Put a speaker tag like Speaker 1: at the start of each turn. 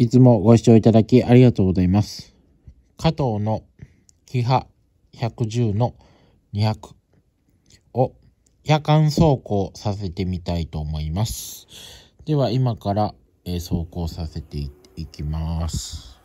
Speaker 1: いつもご視聴いただきありがとうございます。加藤のキハ110の200を夜間走行させてみたいと思います。では今から、え走行させていきます。